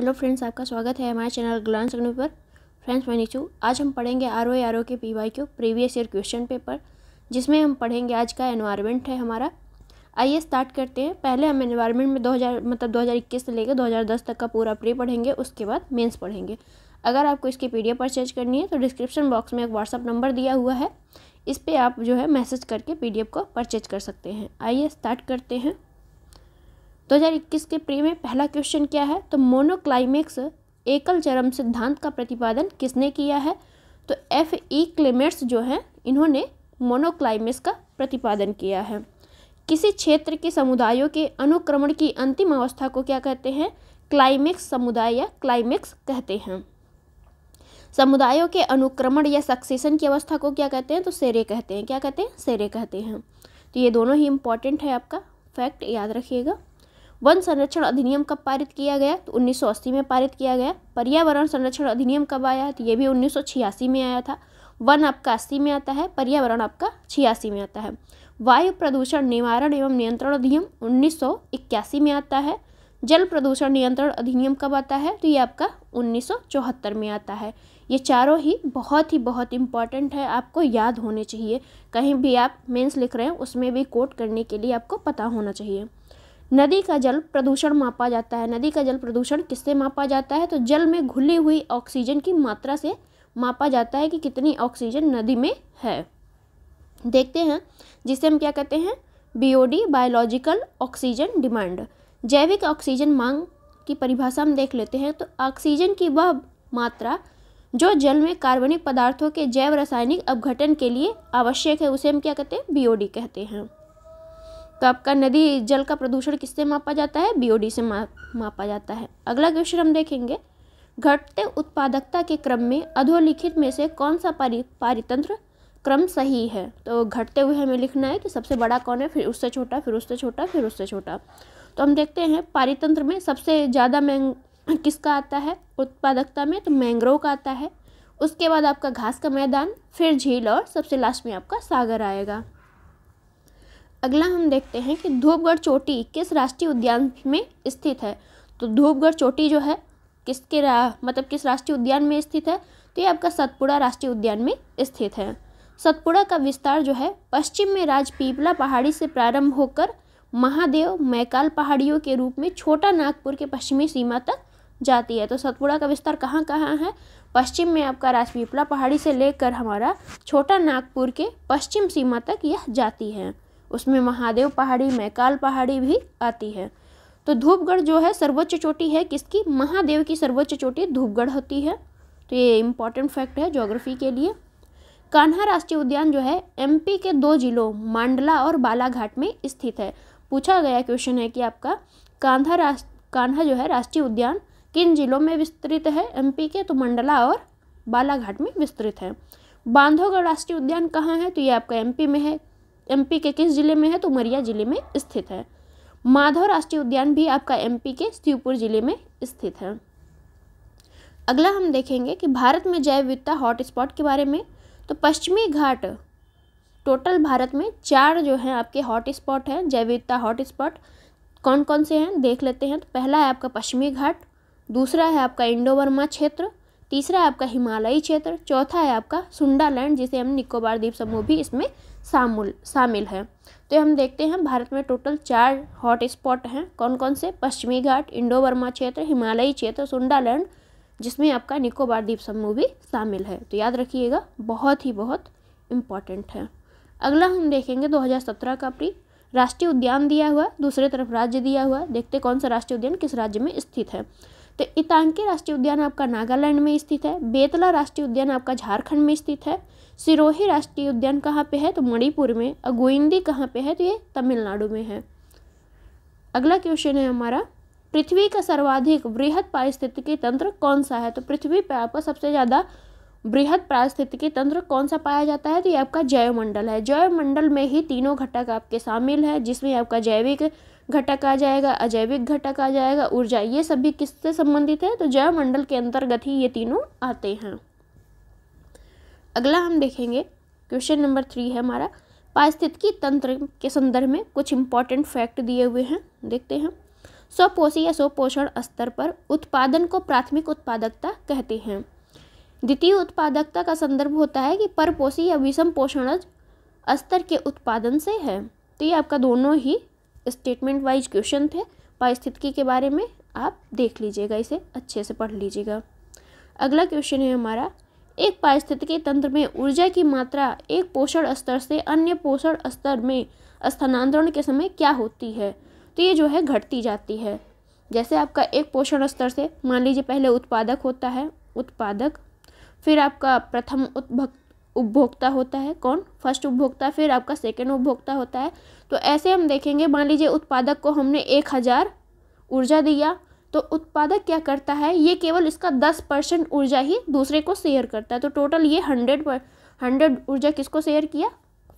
hello friends आपका स्वागत है हमारे चैनल ग्लांस रखने पर फ्रेंड्स मैं नीचू आज हम पढ़ेंगे आर ओ आर ओ के P Y Q previous year question paper जिसमें हम पढ़ेंगे आज का एनवायरनमेंट है हमारा आइए स्टार्ट करते हैं पहले हम एनवायरनमेंट में 2000 मतलब 2021 से लेकर 2010 तक का पूरा प्री पढ़ेंगे उसके बाद मेंस पढ़ेंगे अगर आपको इसकी पी परचेज करनी है तो डिस्क्रिप्शन बॉक्स में एक व्हाट्सअप नंबर दिया हुआ है इस पर आप जो है मैसेज करके पी को परचेज कर सकते हैं आइए स्टार्ट करते हैं 2021 के प्रे में पहला क्वेश्चन क्या है तो मोनोक्लाइमेक्स एकल चरम सिद्धांत का प्रतिपादन किसने किया है तो एफ ई क्लेमेट्स जो हैं इन्होंने मोनोक्लाइमेक्स का प्रतिपादन किया है किसी क्षेत्र के समुदायों के अनुक्रमण की अंतिम अवस्था को क्या कहते हैं क्लाइमेक्स समुदाय या क्लाइमेक्स कहते हैं समुदायों के अनुक्रमण या सक्सेशन की अवस्था को क्या कहते हैं तो सेरे कहते हैं क्या कहते हैं सेरे कहते हैं तो ये दोनों ही इम्पॉर्टेंट है आपका फैक्ट याद रखिएगा वन संरक्षण अधिनियम कब पारित किया गया तो 1980 में पारित किया गया पर्यावरण संरक्षण अधिनियम कब आया तो ये भी उन्नीस में आया था वन आपका अस्सी में आता है पर्यावरण आपका छियासी में आता है वायु प्रदूषण निवारण एवं नियंत्रण अधिनियम उन्नीस में आता है जल प्रदूषण नियंत्रण अधिनियम कब आता है तो ये आपका 1974 में आता है ये चारों ही बहुत ही बहुत इम्पॉर्टेंट है आपको याद होने चाहिए कहीं भी आप मेंस लिख रहे हैं उसमें भी कोट करने के लिए आपको पता होना चाहिए नदी का जल प्रदूषण मापा जाता है नदी का जल प्रदूषण किससे मापा जाता है तो जल में घुली हुई ऑक्सीजन की मात्रा से मापा जाता है कि कितनी ऑक्सीजन नदी में है देखते हैं जिसे हम क्या कहते हैं बीओडी बायोलॉजिकल ऑक्सीजन डिमांड जैविक ऑक्सीजन मांग की परिभाषा हम देख लेते हैं तो ऑक्सीजन की वह मात्रा जो जल में कार्बनिक पदार्थों के जैव रासायनिक अपघटन के लिए आवश्यक है उसे हम क्या कहते हैं बीओडी कहते हैं तो आपका नदी जल का प्रदूषण किससे मापा जाता है बीओडी से मा, मापा जाता है अगला क्वेश्चन हम देखेंगे घटते उत्पादकता के क्रम में अधोलिखित में से कौन सा पारि पारितंत्र क्रम सही है तो घटते हुए हमें लिखना है कि सबसे बड़ा कौन है फिर उससे छोटा फिर उससे छोटा फिर उससे छोटा तो हम देखते हैं पारितंत्र में सबसे ज़्यादा मैंग किसका आता है उत्पादकता में तो मैंग्रोव का आता है उसके बाद आपका घास का मैदान फिर झील और सबसे लास्ट में आपका सागर आएगा अगला हम देखते हैं कि धूपगढ़ चोटी किस राष्ट्रीय उद्यान में स्थित है तो धूपगढ़ चोटी जो है किसके रा मतलब किस राष्ट्रीय उद्यान में स्थित है तो ये आपका सतपुड़ा राष्ट्रीय उद्यान में स्थित है सतपुड़ा का विस्तार जो है पश्चिम में राजपीपला पहाड़ी से प्रारंभ होकर महादेव मैकाल पहाड़ियों के रूप में छोटा नागपुर के पश्चिमी सीमा तक जाती है तो सतपुड़ा का विस्तार कहाँ कहाँ है पश्चिम में आपका राजपीपला पहाड़ी से लेकर हमारा छोटा नागपुर के पश्चिम सीमा तक यह जाती है उसमें महादेव पहाड़ी मैकाल पहाड़ी भी आती है तो धूपगढ़ जो है सर्वोच्च चोटी है किसकी महादेव की सर्वोच्च चोटी धूपगढ़ होती है तो ये इम्पॉर्टेंट फैक्ट है ज्योग्राफी के लिए कान्हा राष्ट्रीय उद्यान जो है एमपी के दो जिलों मांडला और बालाघाट में स्थित है पूछा गया क्वेश्चन है कि आपका कान्हा राष्ट्र कान्हा जो है राष्ट्रीय उद्यान किन जिलों में विस्तृत है एमपी के तो मंडला और बालाघाट में विस्तृत है बांधवगढ़ राष्ट्रीय उद्यान कहाँ है तो ये आपका एमपी में है एमपी के किस जिले में है तो उमरिया जिले में स्थित है माधव राष्ट्रीय उद्यान भी आपका एमपी के शिवपुर जिले में स्थित है अगला हम देखेंगे कि भारत में जैव विविधता हॉटस्पॉट के बारे में तो पश्चिमी घाट टोटल भारत में चार जो हैं आपके हॉटस्पॉट हैं जैव विविधता हॉटस्पॉट कौन कौन से हैं देख लेते हैं तो पहला है आपका पश्चिमी घाट दूसरा है आपका इंडो वर्मा क्षेत्र तीसरा है आपका हिमालयी क्षेत्र चौथा है आपका सुंडालैंड जिसे हम निकोबार द्वीप समूह भी इसमें शामिल शामिल है तो हम देखते हैं भारत में टोटल चार हॉट स्पॉट हैं कौन कौन से पश्चिमी घाट इंडो वर्मा क्षेत्र हिमालयी क्षेत्र सुंडालैंड जिसमें आपका निकोबार द्वीप समूह भी शामिल है तो याद रखिएगा बहुत ही बहुत इम्पॉर्टेंट है अगला हम देखेंगे 2017 का प्री राष्ट्रीय उद्यान दिया हुआ दूसरे तरफ राज्य दिया हुआ देखते कौन सा राष्ट्रीय उद्यान किस राज्य में स्थित है तो इतांकी राष्ट्रीय उद्यान आपका नागालैंड में स्थित है बेतला राष्ट्रीय उद्यान आपका झारखंड में स्थित है सिरोही राष्ट्रीय उद्यान कहाँ पे है तो मणिपुर में और कहाँ पे है तो ये तमिलनाडु में है अगला क्वेश्चन है हमारा पृथ्वी का सर्वाधिक वृहद पारिस्थितिकी तंत्र कौन सा है तो पृथ्वी पर आपका सबसे ज़्यादा वृहद पारिस्थितिकी तंत्र कौन सा पाया जाता है तो ये आपका जैवमंडल है जैवमंडल में ही तीनों घटक आपके शामिल है जिसमें आपका जैविक घटक आ जाएगा अजैविक घटक आ जाएगा ऊर्जा ये सभी किससे संबंधित है तो जैवमंडल के अंतर्गत ही ये तीनों आते हैं अगला हम देखेंगे क्वेश्चन नंबर थ्री है हमारा पारिस्थितिकी तंत्र के संदर्भ में कुछ इंपॉर्टेंट फैक्ट दिए हुए हैं देखते हैं स्वपोषी या स्वपोषण स्तर पर उत्पादन को प्राथमिक उत्पादकता कहते हैं द्वितीय उत्पादकता का संदर्भ होता है कि परपोषी या विषम पोषणज स्तर के उत्पादन से है तो ये आपका दोनों ही स्टेटमेंट वाइज क्वेश्चन थे पारिस्थितिकी के बारे में आप देख लीजिएगा इसे अच्छे से पढ़ लीजिएगा अगला क्वेश्चन है हमारा एक पारिस्थितिकी तंत्र में ऊर्जा की मात्रा एक पोषण स्तर से अन्य पोषण स्तर में स्थानांतरण के समय क्या होती है तो ये जो है घटती जाती है जैसे आपका एक पोषण स्तर से मान लीजिए पहले उत्पादक होता है उत्पादक फिर आपका प्रथम उद्भक उपभोक्ता होता है कौन फर्स्ट उपभोक्ता फिर आपका सेकेंड उपभोक्ता होता है तो ऐसे हम देखेंगे मान लीजिए उत्पादक को हमने एक हज़ार ऊर्जा दिया तो उत्पादक क्या करता है ये केवल इसका दस परसेंट ऊर्जा ही दूसरे को शेयर करता है तो टोटल ये हंड्रेड पर हंड्रेड ऊर्जा किसको शेयर किया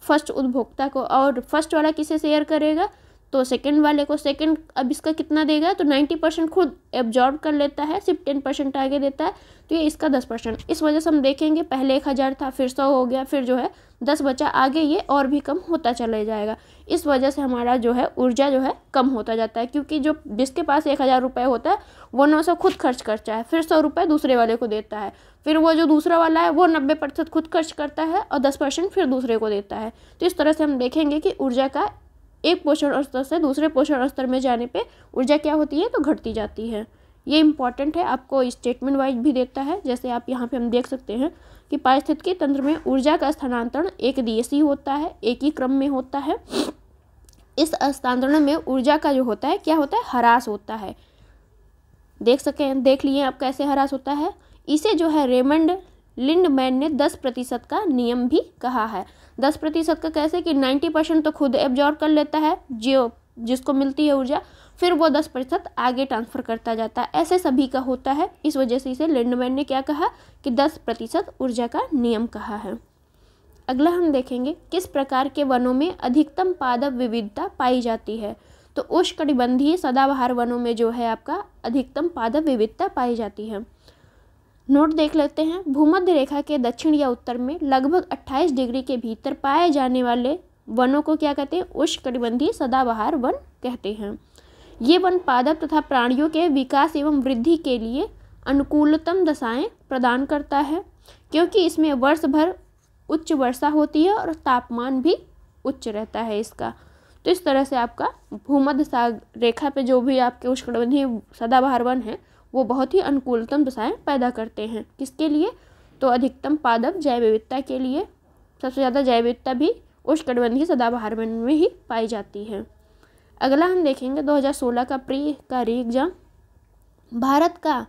फर्स्ट उपभोक्ता को और फर्स्ट वाला किसे शेयर करेगा तो सेकेंड वाले को सेकेंड अब इसका कितना देगा तो नाइन्टी परसेंट खुद एब्जॉर्ब कर लेता है सिर्फ टेन परसेंट आगे देता है तो ये इसका दस परसेंट इस वजह से हम देखेंगे पहले एक हज़ार था फिर सौ हो गया फिर जो है दस बचा आगे ये और भी कम होता चले जाएगा इस वजह से हमारा जो है ऊर्जा जो है कम होता जाता है क्योंकि जो जिसके पास एक हज़ार रुपये होता है वो नौ सौ खुद खर्च करता है फिर सौ रुपये दूसरे वाले को देता है फिर वो जो दूसरा वाला है वो नब्बे प्रतिशत खुद खर्च करता है और दस परसेंट फिर दूसरे को देता है तो इस तरह से हम देखेंगे कि ऊर्जा का एक पोषण स्तर से दूसरे पोषण स्तर में जाने पे ऊर्जा क्या होती है तो घटती जाती है ये इंपॉर्टेंट है आपको स्टेटमेंट वाइज भी देता है जैसे आप यहाँ पे हम देख सकते हैं कि पारिस्थितिकी तंत्र में ऊर्जा का स्थानांतरण एक दिवसीय होता है एक ही क्रम में होता है इस स्थानांतरण में ऊर्जा का जो होता है क्या होता है हरास होता है देख सकें देख लिए आप कैसे हरास होता है इसे जो है रेमंड लिंडमैन ने 10 प्रतिशत का नियम भी कहा है 10 प्रतिशत का कैसे कि 90 परसेंट तो खुद एब्जॉर्व कर लेता है जियो जिसको मिलती है ऊर्जा फिर वो दस प्रतिशत आगे ट्रांसफ़र करता जाता है ऐसे सभी का होता है इस वजह से इसे लिंडमैन ने क्या कहा कि दस प्रतिशत ऊर्जा का नियम कहा है अगला हम देखेंगे किस प्रकार के वनों में अधिकतम पादप विविधता पाई जाती है तो उष्णकटिबंधीय सदाबहार वनों में जो है आपका अधिकतम पादप विविधता पाई जाती है नोट देख लेते हैं भूमध्य रेखा के दक्षिण या उत्तर में लगभग 28 डिग्री के भीतर पाए जाने वाले वनों को क्या कहते हैं उष्णकटिबंधीय सदाबहार वन कहते हैं ये वन पादप तथा प्राणियों के विकास एवं वृद्धि के लिए अनुकूलतम दशाएं प्रदान करता है क्योंकि इसमें वर्ष भर उच्च वर्षा होती है और तापमान भी उच्च रहता है इसका तो इस तरह से आपका भूमध्य साग रेखा पे जो भी आपके उष्णकटिबंधीय सदाबहार वन है वो बहुत ही अनुकूलतम दशाएँ पैदा करते हैं किसके लिए तो अधिकतम पादप जैव विविधता के लिए सबसे ज़्यादा जैव विविधता भी उष्णकटिबंधीय सदाबहार वन में ही पाई जाती है अगला हम देखेंगे 2016 का प्री का री एग्जाम भारत का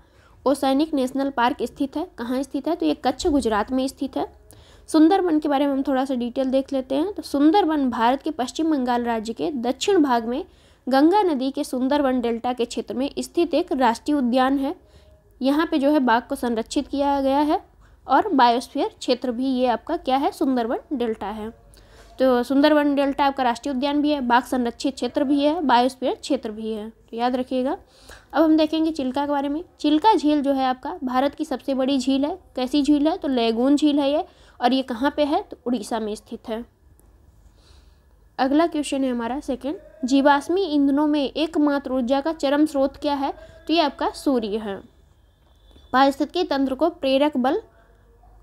ओसैनिक नेशनल पार्क स्थित है कहाँ स्थित है तो ये कच्छ गुजरात में स्थित है सुंदरबन के बारे में हम थोड़ा सा डिटेल देख लेते हैं तो सुंदरबन भारत के पश्चिम बंगाल राज्य के दक्षिण भाग में गंगा नदी के सुंदरवन डेल्टा के क्षेत्र में स्थित एक राष्ट्रीय उद्यान है यहाँ पे जो है बाघ को संरक्षित किया गया है और बायोस्फीयर क्षेत्र भी ये आपका क्या है सुंदरवन डेल्टा है तो सुंदरवन डेल्टा आपका राष्ट्रीय उद्यान भी है बाघ संरक्षित क्षेत्र भी है बायोस्फीयर क्षेत्र भी है तो याद रखिएगा अब हम देखेंगे चिल्का के बारे में चिल्का झील जो है आपका भारत की सबसे बड़ी झील है कैसी झील है तो लेगून झील है ये और ये कहाँ पे है तो उड़ीसा में स्थित है अगला क्वेश्चन है हमारा सेकंड जीवाश्मी ईंधनों में एकमात्र ऊर्जा का चरम स्रोत क्या है तो ये आपका सूर्य है पारिस्थितिकी तंत्र को प्रेरक बल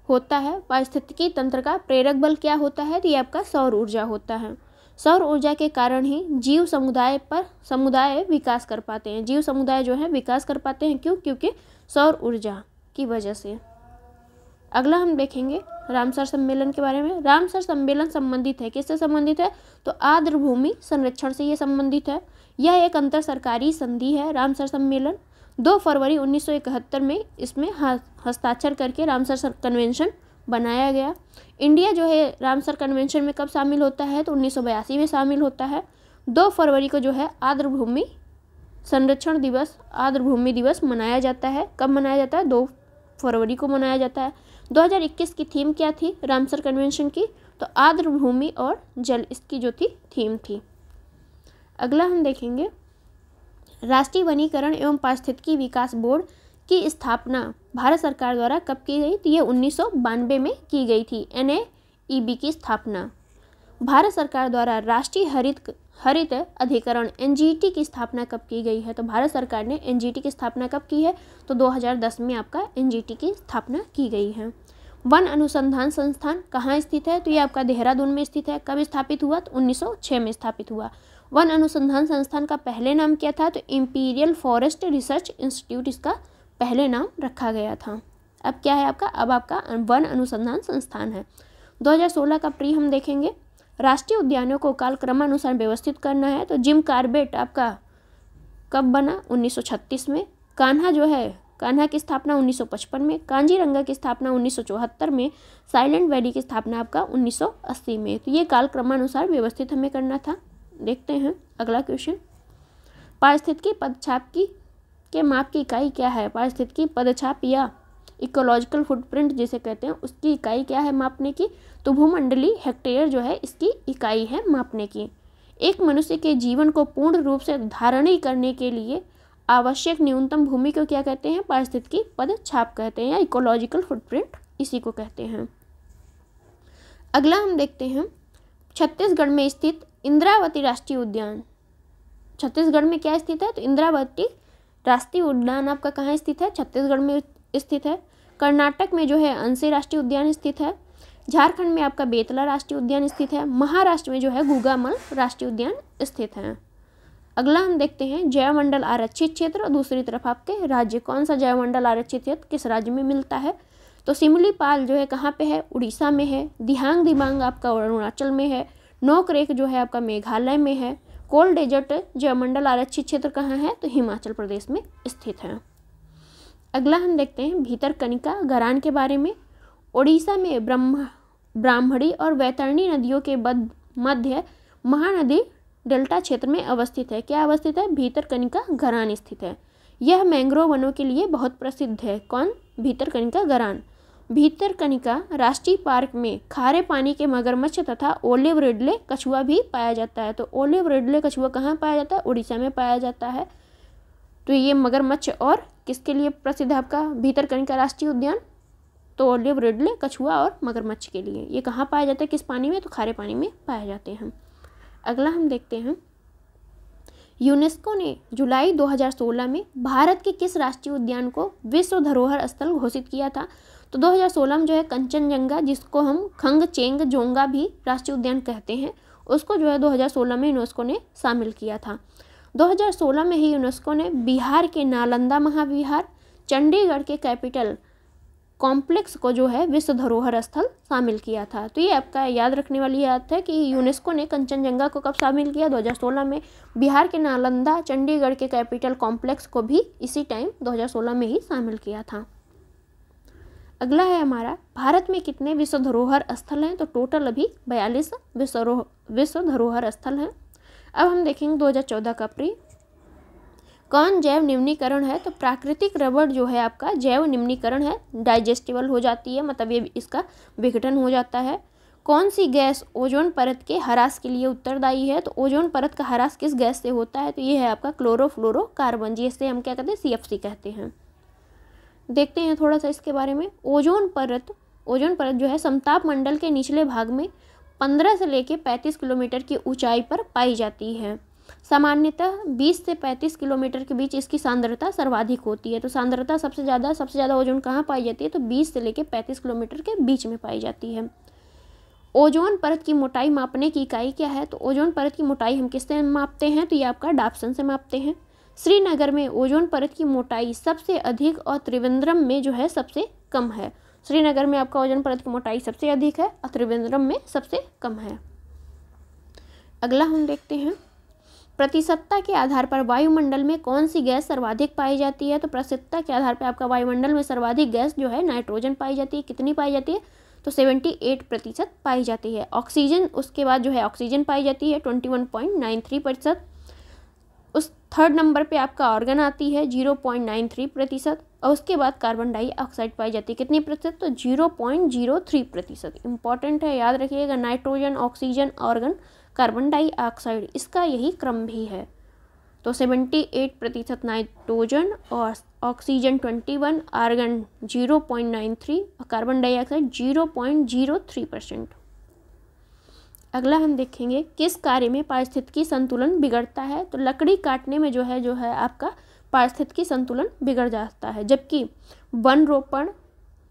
होता है पारिस्थितिकी तंत्र का प्रेरक बल क्या होता है तो ये आपका सौर ऊर्जा होता है सौर ऊर्जा के कारण ही जीव समुदाय पर समुदाय विकास कर पाते हैं जीव समुदाय जो है विकास कर पाते हैं क्यों क्योंकि सौर ऊर्जा की वजह से अगला हम देखेंगे रामसर सम्मेलन के बारे में रामसर सम्मेलन संबंधित है किससे संबंधित है तो आर्द्र भूमि संरक्षण से ये संबंधित है यह एक अंतर सरकारी संधि है रामसर सम्मेलन दो फरवरी 1971 में इसमें हस्ताक्षर करके रामसर कन्वेंशन बनाया गया इंडिया जो है रामसर कन्वेंशन में कब शामिल होता है तो उन्नीस में शामिल होता है दो फरवरी को जो है आर्द्र भूमि संरक्षण दिवस आर्द्र भूमि दिवस मनाया जाता है कब मनाया जाता है दो फरवरी को मनाया जाता है 2021 की थीम क्या थी रामसर कन्वेंशन की तो आर्द्र भूमि और जल इसकी जो थी थीम थी अगला हम देखेंगे राष्ट्रीय वनीकरण एवं पारिस्थितिकी विकास बोर्ड की स्थापना भारत सरकार द्वारा कब की गई तो ये उन्नीस में की गई थी एन की स्थापना भारत सरकार द्वारा राष्ट्रीय हरित हरित अधिकरण एन की स्थापना कब की गई है तो भारत सरकार ने एन की स्थापना कब की है तो 2010 में आपका एन की स्थापना की गई है वन अनुसंधान संस्थान कहाँ स्थित है तो ये आपका देहरादून में स्थित है कब स्थापित हुआ तो 1906 में स्थापित हुआ वन अनुसंधान संस्थान का पहले नाम क्या था तो इम्पीरियल फॉरेस्ट रिसर्च इंस्टीट्यूट इसका पहले नाम रखा गया था अब क्या है आपका अब आपका वन अनुसंधान संस्थान है 2016 का प्री हम देखेंगे राष्ट्रीय उद्यानों को कालक्रमानुसार व्यवस्थित करना है तो जिम कार्बेट आपका कब बना 1936 में कान्हा जो है कान्हा की स्थापना 1955 में कांजीरंगा की स्थापना 1974 में साइलेंट वैली की स्थापना आपका 1980 में तो ये काल क्रमानुसार व्यवस्थित हमें करना था देखते हैं अगला क्वेश्चन पारिस्थितिकी पदछाप की के माप की इकाई क्या है पारिस्थितिकी पदछाप या इकोलॉजिकल फुटप्रिंट जिसे कहते हैं उसकी इकाई क्या है मापने की तो भूमंडली हेक्टेयर जो है इसकी इकाई है मापने की एक मनुष्य के जीवन को पूर्ण रूप से धारणी करने के लिए आवश्यक न्यूनतम भूमि को क्या कहते हैं पारिस्थितिकी पद छाप कहते हैं या इकोलॉजिकल फुटप्रिंट इसी को कहते हैं अगला हम देखते हैं छत्तीसगढ़ में स्थित इंद्रावती राष्ट्रीय उद्यान छत्तीसगढ़ में क्या स्थित है तो इंद्रावती राष्ट्रीय उद्यान आपका कहाँ स्थित है छत्तीसगढ़ में स्थित है कर्नाटक में जो है अंसे राष्ट्रीय उद्यान स्थित है झारखंड में आपका बेतला राष्ट्रीय उद्यान स्थित है महाराष्ट्र में जो है गुगामल राष्ट्रीय उद्यान स्थित है अगला हम देखते हैं जयमंडल आरक्षित क्षेत्र और दूसरी तरफ आपके राज्य कौन सा जयमंडल आरक्षित क्षेत्र किस राज्य में मिलता है तो सिमलीपाल जो है कहाँ पे है उड़ीसा में है दिहांग दिबांग आपका अरुणाचल में है नोकरेक जो है आपका मेघालय में है कोल डेजर्ट जयमंडल आरक्षित क्षेत्र कहाँ है तो हिमाचल प्रदेश में स्थित है अगला हम देखते हैं भीतर कनिका गरान के बारे में ओडिशा में ब्रह्म ब्राह्मणी और वैतरणी नदियों के मध्य महानदी डेल्टा क्षेत्र में अवस्थित है क्या अवस्थित है भीतरकनिका घरान स्थित है यह मैंग्रोव वनों के लिए बहुत प्रसिद्ध है कौन भीतरकनिका घरान भीतरकनिका राष्ट्रीय पार्क में खारे पानी के मगरमच्छ तथा ओलिव रिडले कछुआ भी पाया जाता है तो ओलिव रिडले कछुआ कहाँ पाया जाता है उड़ीसा में पाया जाता है तो ये मगरमच्छ और किसके लिए प्रसिद्ध है आपका भीतरकनिका राष्ट्रीय उद्यान तो ओलिव रिडले कछुआ और मगरमच्छ के लिए ये कहाँ पाया जाता है किस पानी में तो खारे पानी में पाए जाते हैं अगला हम देखते हैं यूनेस्को ने जुलाई 2016 में भारत के किस राष्ट्रीय उद्यान को विश्व धरोहर स्थल घोषित किया था तो 2016 में जो है कंचनजंगा जिसको हम खंग चेंग जोंगा भी राष्ट्रीय उद्यान कहते हैं उसको जो है 2016 में यूनेस्को ने शामिल किया था 2016 में ही यूनेस्को ने बिहार के नालंदा महाविहार चंडीगढ़ के कैपिटल कॉम्प्लेक्स को जो है विश्व धरोहर स्थल शामिल किया था तो ये आपका याद रखने वाली बात है कि यूनेस्को ने कंचनजंगा को कब शामिल किया 2016 में बिहार के नालंदा चंडीगढ़ के कैपिटल कॉम्प्लेक्स को भी इसी टाइम 2016 में ही शामिल किया था अगला है हमारा भारत में कितने विश्व धरोहर स्थल हैं तो टोटल अभी बयालीस विश्व विश्व धरोहर स्थल हैं अब हम देखेंगे दो का प्री कौन जैव निम्नीकरण है तो प्राकृतिक रबड़ जो है आपका जैव निम्नीकरण है डाइजेस्टिबल हो जाती है मतलब ये इसका विघटन हो जाता है कौन सी गैस ओजोन परत के हरास के लिए उत्तरदायी है तो ओजोन परत का हरास किस गैस से होता है तो ये है आपका क्लोरोफ्लोरोकार्बन जिससे हम क्या कहते हैं सी कहते हैं देखते हैं थोड़ा सा इसके बारे में ओजोन परत ओजोन परत जो है समताप मंडल के निचले भाग में पंद्रह से लेकर पैंतीस किलोमीटर की ऊंचाई पर पाई जाती है सामान्यतः 20 से 35 किलोमीटर के बीच इसकी सांद्रता सर्वाधिक होती है तो सांद्रता सबसे ज़्यादा सबसे ज़्यादा ओजोन कहाँ पाई जाती है तो 20 से लेकर 35 किलोमीटर के बीच में पाई जाती है ओजोन परत की मोटाई मापने की इकाई क्या है तो ओजोन परत की मोटाई हम किससे मापते हैं तो ये आपका डाप्सन से मापते हैं श्रीनगर में ओजोन परत की मोटाई सबसे अधिक और त्रिवेंद्रम में जो है सबसे कम है श्रीनगर में आपका ओजोन परत की मोटाई सबसे अधिक है और त्रिवेंद्रम में सबसे कम है अगला हम देखते हैं प्रतिशतता के आधार पर वायुमंडल में कौन सी गैस सर्वाधिक पाई जाती है तो प्रतिशतता के आधार पर आपका वायुमंडल में सर्वाधिक गैस जो है नाइट्रोजन पाई जाती है कितनी पाई जाती है तो सेवेंटी एट प्रतिशत पाई जाती है ऑक्सीजन उसके बाद जो है ऑक्सीजन पाई जाती है twenty one point nine three प्रतिशत उस थर्ड नंबर पे आपका ऑर्गन आती है जीरो पॉइंट नाइन थ्री प्रतिशत और उसके बाद कार्बन डाइऑक्साइड पाई जाती है कितनी प्रतिशत तो जीरो जीरो पॉइंट थ्री प्रतिशत इंपॉर्टेंट है याद रखिएगा nitrogen oxygen argon carbon dioxide इसका यही क्रम भी है तो 78 प्रतिशत नाइट्रोजन और ऑक्सीजन 21 आर्गन 0.93 और कार्बन डाइऑक्साइड 0.03 परसेंट अगला हम देखेंगे किस कार्य में पारिस्थितिकी संतुलन बिगड़ता है तो लकड़ी काटने में जो है जो है आपका पारिस्थितिकी संतुलन बिगड़ जाता है जबकि वन रोपण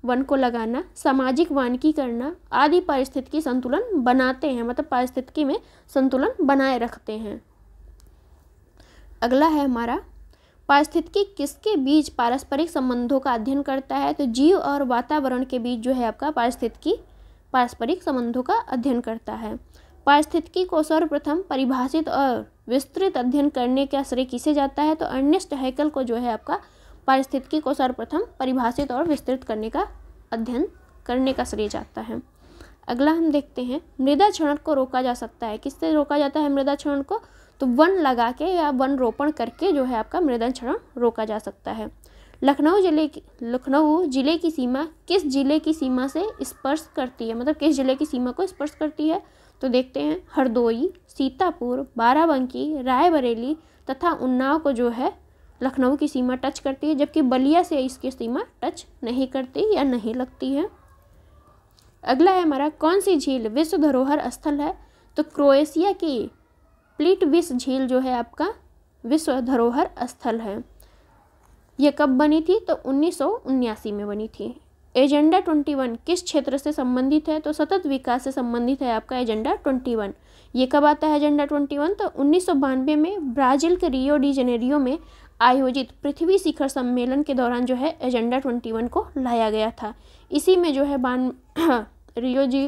वन को लगाना सामाजिक वानकी करना आदि पारिस्थितिकी संतुलन बनाते हैं मतलब पारिस्थितिकी में संतुलन बनाए रखते हैं अगला है हमारा पारिस्थितिकी किसके बीच पारस्परिक संबंधों का अध्ययन करता है तो जीव और वातावरण के बीच जो है आपका पारिस्थितिकी पारस्परिक संबंधों का अध्ययन करता है पारिस्थितिकी को सर्वप्रथम परिभाषित और विस्तृत अध्ययन करने का श्रेय किसे जाता है तो अर्नेस्ट हैकल को जो है आपका पारिस्थितिकी को सर्वप्रथम परिभाषित और विस्तृत करने का अध्ययन करने का श्रेय जाता है अगला हम देखते हैं मृदा क्षण को रोका जा सकता है किससे रोका जाता है मृदा क्षण को तो वन लगा के या वन रोपण करके जो है आपका मृदा क्षण रोका जा सकता है लखनऊ जिले की लखनऊ जिले की सीमा किस जिले की सीमा से स्पर्श करती है मतलब किस जिले की सीमा को स्पर्श करती है तो देखते हैं हरदोई सीतापुर बाराबंकी रायबरेली तथा उन्नाव को जो है लखनऊ की सीमा टच करती है जबकि बलिया से इसकी सीमा टच नहीं करती या नहीं लगती है अगला है हमारा कौन सी झील विश्व धरोहर स्थल है तो क्रोएशिया की प्लीटविस झील जो है आपका विश्व धरोहर स्थल है यह कब बनी थी तो उन्नीस में बनी थी एजेंडा ट्वेंटी वन किस क्षेत्र से संबंधित है तो सतत विकास से संबंधित है आपका एजेंडा ट्वेंटी वन ये कब आता है एजेंडा ट्वेंटी वन तो उन्नीस में ब्राज़ील के रियो डी जेनेरियो में आयोजित पृथ्वी शिखर सम्मेलन के दौरान जो है एजेंडा ट्वेंटी वन को लाया गया था इसी में जो है बान रियो जी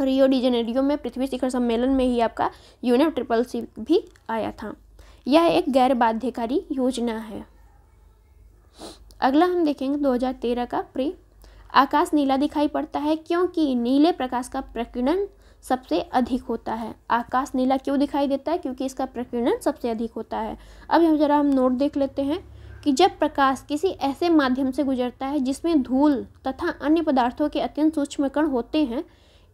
रियो डिजेनेरियो में पृथ्वी शिखर सम्मेलन में ही आपका यूनिव ट्रिपल सी भी आया था यह एक गैर बाध्यकारी योजना है अगला हम देखेंगे 2013 का प्री आकाश नीला दिखाई पड़ता है क्योंकि नीले प्रकाश का प्रकीर्णन सबसे अधिक होता है आकाश नीला क्यों दिखाई देता है क्योंकि इसका प्रकीर्णन सबसे अधिक होता है अब यहाँ ज़रा हम नोट देख लेते हैं कि जब प्रकाश किसी ऐसे माध्यम से गुजरता है जिसमें धूल तथा अन्य पदार्थों के अत्यंत सूक्ष्म कण होते हैं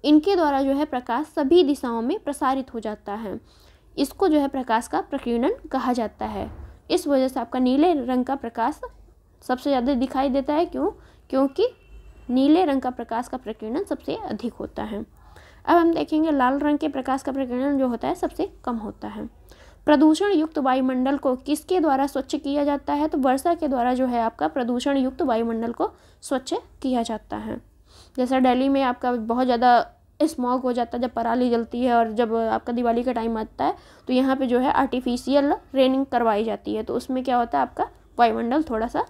इनके द्वारा जो है प्रकाश सभी दिशाओं में प्रसारित हो जाता है इसको जो है प्रकाश का प्रकीर्णन कहा जाता है इस वजह से आपका नीले रंग का प्रकाश सबसे ज़्यादा दिखाई देता है क्यों क्योंकि नीले रंग का प्रकाश का प्रकीर्णन सबसे अधिक होता है अब हम देखेंगे लाल रंग के प्रकाश का प्रकीर्णन जो होता है सबसे कम होता है प्रदूषण युक्त वायुमंडल को किसके द्वारा स्वच्छ किया जाता है तो वर्षा के द्वारा जो है आपका प्रदूषण युक्त वायुमंडल को स्वच्छ किया जाता है जैसा दिल्ली में आपका बहुत ज़्यादा स्मॉग हो जाता है जब पराली जलती है और जब आपका दिवाली का टाइम आता है तो यहाँ पे जो है आर्टिफिशियल रेनिंग करवाई जाती है तो उसमें क्या होता है आपका वायुमंडल थोड़ा सा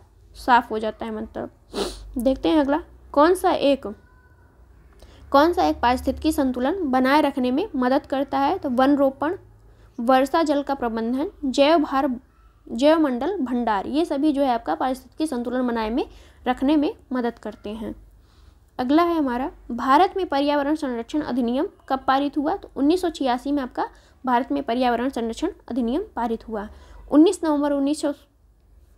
साफ़ हो जाता है मतलब देखते हैं अगला कौन सा एक कौन सा एक पारिस्थितिकी संतुलन बनाए रखने में मदद करता है तो वन रोपण वर्षा जल का प्रबंधन जैव भार जैव मंडल भंडार ये सभी जो है आपका पारिस्थितिकी संतुलन बनाए में रखने में मदद करते हैं अगला है हमारा भारत में पर्यावरण संरक्षण अधिनियम कब पारित हुआ तो उन्नीस में आपका भारत में पर्यावरण संरक्षण अधिनियम पारित हुआ 19 नवंबर 1900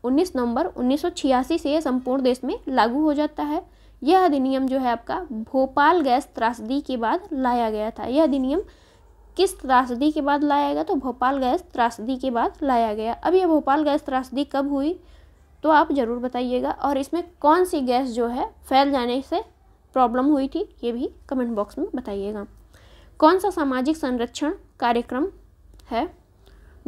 19 नवंबर 1986 से यह संपूर्ण देश में लागू हो जाता है यह अधिनियम जो है आपका भोपाल गैस त्रासदी के बाद लाया गया था यह अधिनियम किस त्रासदी के बाद लाया गया तो भोपाल गैस त्रासदी के बाद लाया गया अब यह भोपाल गैस त्रासदी कब हुई तो आप ज़रूर बताइएगा और इसमें कौन सी गैस जो है फैल जाने से प्रॉब्लम हुई थी ये भी कमेंट बॉक्स में बताइएगा कौन सा सामाजिक संरक्षण कार्यक्रम है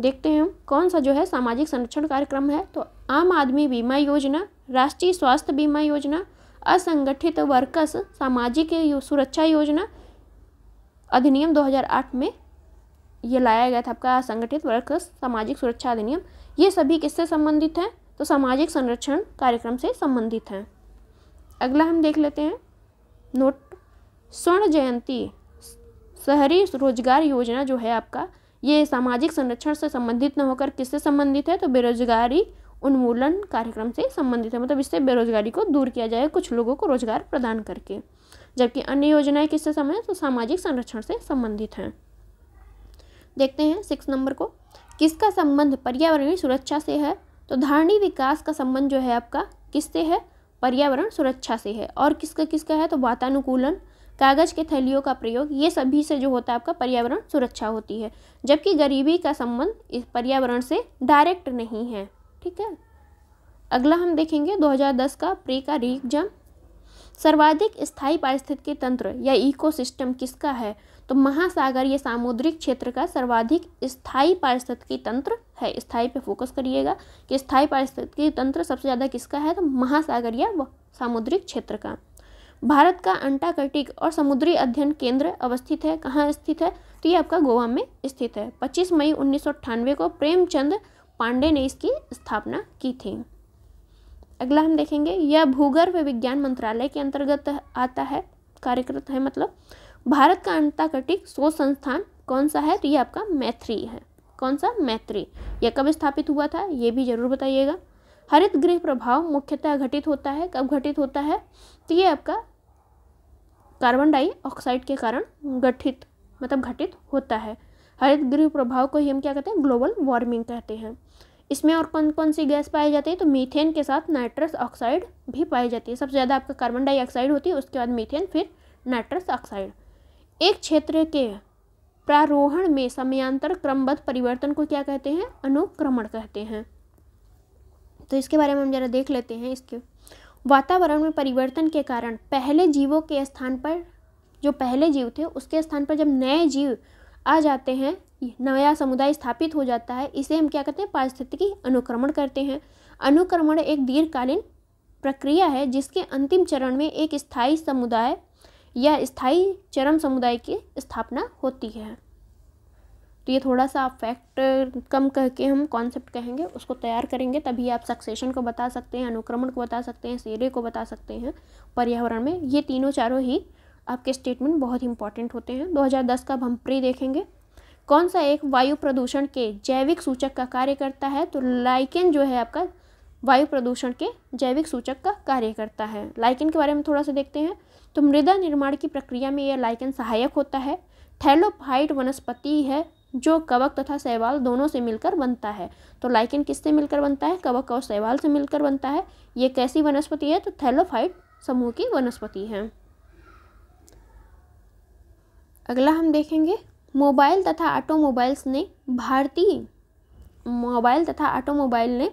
देखते हैं हम कौन सा जो है सामाजिक संरक्षण कार्यक्रम है तो आम आदमी बीमा योजना राष्ट्रीय स्वास्थ्य बीमा योजना असंगठित वर्कर्स सामाजिक यो, सुरक्षा योजना अधिनियम 2008 में ये लाया गया था आपका असंगठित वर्कर्स सामाजिक सुरक्षा अधिनियम ये सभी किससे संबंधित हैं तो सामाजिक संरक्षण कार्यक्रम से संबंधित हैं अगला हम देख लेते हैं नोट स्वर्ण जयंती शहरी रोजगार योजना जो है आपका ये सामाजिक संरक्षण से संबंधित न होकर किससे संबंधित है तो बेरोजगारी उन्मूलन कार्यक्रम से संबंधित है मतलब इससे बेरोजगारी को दूर किया जाए कुछ लोगों को रोजगार प्रदान करके जबकि अन्य योजनाएं किससे संबंधित तो सामाजिक संरक्षण से संबंधित हैं देखते हैं सिक्स नंबर को किसका संबंध पर्यावरणीय सुरक्षा से है तो धारणी विकास का संबंध जो है आपका किससे है पर्यावरण सुरक्षा से है और किसका किसका है तो वातानुकूलन कागज़ के थैलियों का प्रयोग ये सभी से जो होता है आपका पर्यावरण सुरक्षा होती है जबकि गरीबी का संबंध इस पर्यावरण से डायरेक्ट नहीं है ठीक है अगला हम देखेंगे 2010 का प्री का री एग्जाम सर्वाधिक स्थायी पारिस्थितिकी तंत्र या इकोसिस्टम किसका है तो महासागर ये सामुद्रिक क्षेत्र का सर्वाधिक स्थायी पारिस्थितिकी तंत्र है स्थायी पे फोकस करिएगा कि स्थायी पारिस्थितिकी तंत्र सबसे ज़्यादा किसका है तो महासागर या सामुद्रिक क्षेत्र का भारत का अंटार्कटिक और समुद्री अध्ययन केंद्र अवस्थित है कहाँ स्थित है तो ये आपका गोवा में स्थित है 25 मई उन्नीस को प्रेमचंद पांडे ने इसकी स्थापना की थी अगला हम देखेंगे यह भूगर्भ विज्ञान मंत्रालय के अंतर्गत आता है कार्यकृत है मतलब भारत का अंताकटिक शोध संस्थान कौन सा है तो ये आपका मैत्री है कौन सा मैत्री यह कब स्थापित हुआ था ये भी जरूर बताइएगा हरित गृह प्रभाव मुख्यतः घटित होता है कब घटित होता है तो ये आपका कार्बन डाइऑक्साइड के कारण गठित मतलब घटित होता है हरित गृह प्रभाव को ही हम क्या कहते हैं ग्लोबल वार्मिंग कहते हैं इसमें और कौन कौन सी गैस पाई जाती है तो मीथेन के साथ नाइट्रस ऑक्साइड भी पाई जाती है सबसे ज़्यादा आपका कार्बन डाइऑक्साइड होती है उसके बाद मीथेन फिर नाइट्रस ऑक्साइड एक क्षेत्र के प्रारोहण में समयांतर क्रमबद्ध परिवर्तन को क्या कहते हैं अनुक्रमण कहते हैं तो इसके बारे में हम जरा देख लेते हैं इसके वातावरण में परिवर्तन के कारण पहले जीवों के स्थान पर जो पहले जीव थे उसके स्थान पर जब नए जीव आ जाते हैं नया समुदाय स्थापित हो जाता है इसे हम क्या कहते हैं पारिस्थितिकी अनुक्रमण करते हैं अनुक्रमण एक दीर्घकालीन प्रक्रिया है जिसके अंतिम चरण में एक स्थायी समुदाय या स्थायी चरम समुदाय की स्थापना होती है तो ये थोड़ा सा आप फैक्ट कम करके हम कॉन्सेप्ट कहेंगे उसको तैयार करेंगे तभी आप सक्सेशन को बता सकते हैं अनुक्रमण को बता सकते हैं सीरे को बता सकते हैं पर्यावरण में ये तीनों चारों ही आपके स्टेटमेंट बहुत इंपॉर्टेंट होते हैं 2010 का अब हम प्री देखेंगे कौन सा एक वायु प्रदूषण के जैविक सूचक का कार्य करता है तो लाइकेन जो है आपका वायु प्रदूषण के जैविक सूचक का कार्य करता है लाइकेन के बारे में थोड़ा सा देखते हैं तो मृदा निर्माण की प्रक्रिया में यह लाइकेन सहायक होता है थैलोफाइट वनस्पति है जो कवक तथा सहवाल दोनों से मिलकर बनता है तो लाइकेन किससे मिलकर बनता है कवक और सहवाल से मिलकर बनता है ये कैसी वनस्पति है तो थैलोफाइट समूह की वनस्पति है अगला हम देखेंगे मोबाइल तथा ऑटोमोबाइल्स ने भारतीय मोबाइल तथा ऑटोमोबाइल ने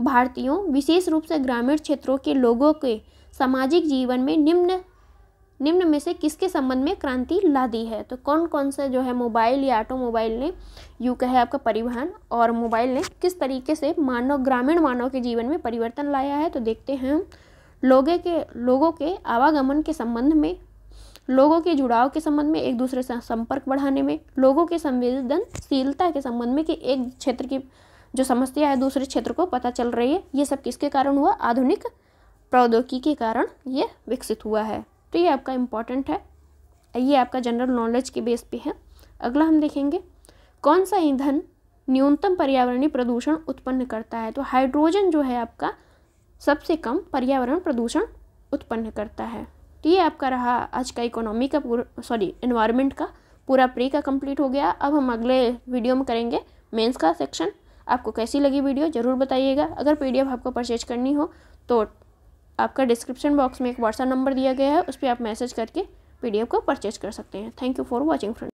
भारतीयों विशेष रूप से ग्रामीण क्षेत्रों के लोगों के सामाजिक जीवन में निम्न निम्न में से किसके संबंध में क्रांति ला दी है तो कौन कौन से जो है मोबाइल या ऑटोमोबाइल ने यू कहे आपका परिवहन और मोबाइल ने किस तरीके से मानव ग्रामीण मानव के जीवन में परिवर्तन लाया है तो देखते हैं हम लोगे के लोगों के आवागमन के संबंध में लोगों के जुड़ाव के संबंध में एक दूसरे से संपर्क बढ़ाने में लोगों की संवेदनशीलता के संबंध में कि एक क्षेत्र की जो समस्या है दूसरे क्षेत्र को पता चल रही है ये सब किसके कारण हुआ आधुनिक प्रौद्योगिकी के कारण ये विकसित हुआ है तो ये आपका इम्पॉर्टेंट है ये आपका जनरल नॉलेज के बेस पे है अगला हम देखेंगे कौन सा ईंधन न्यूनतम पर्यावरणीय प्रदूषण उत्पन्न करता है तो हाइड्रोजन जो है आपका सबसे कम पर्यावरण प्रदूषण उत्पन्न करता है तो ये आपका रहा आज का इकोनॉमी का पूरा सॉरी इन्वायरमेंट का पूरा प्री का कंप्लीट हो गया अब हम अगले वीडियो में करेंगे मेंस का सेक्शन आपको कैसी लगी वीडियो ज़रूर बताइएगा अगर पीडीएफ आपको परचेज करनी हो तो आपका डिस्क्रिप्शन बॉक्स में एक व्हाट्सअप नंबर दिया गया है उस पर आप मैसेज करके पीडीएफ को परचेज कर सकते हैं thank you for watching friend